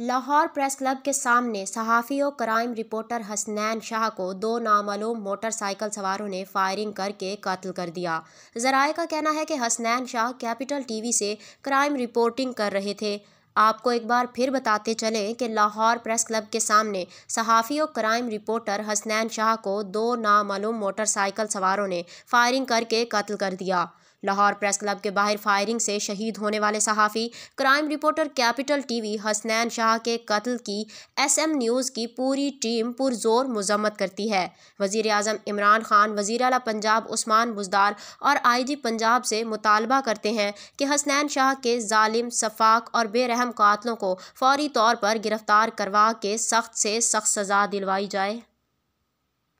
Lahore press club के सामने सहाफ़ी और क्राइम रिपोर्टर हसनैन शाह को दो नामालूम मोटरसाइकिल सवारों ने फायरिंग करके कत्ल कर दिया जराए का कहना है कि हसनैन शाह कैपिटल टीवी से क्राइम रिपोर्टिंग कर रहे थे आपको एक बार फिर बताते चलें कि लाहौर प्रेस क्लब के सामने सहाफ़ी और क्राइम रिपोर्टर हसनैन शाह को दो नामालूम मोटरसाइकिल सवारों ने फायरिंग करके कत्ल कर दिया लाहौर प्रेस क्लब के बाहर फायरिंग से शहीद होने वाले सहाफ़ी crime reporter capital TV Hasnain Shah के कत्ल की एसएम न्यूज़ की पूरी टीम पुरजोर मजम्मत करती है वजीर अजम इमरान खान वजीर अला पंजाब उस्मान बुजदार और आई जी पंजाब से मुतालबा करते हैं कि हसनैन शाह के जालिम शफाक और बेरहम कतलों को फौरी तौर पर गिरफ्तार करवा के सख्त से सख्त सज़ा दिलवाई जाए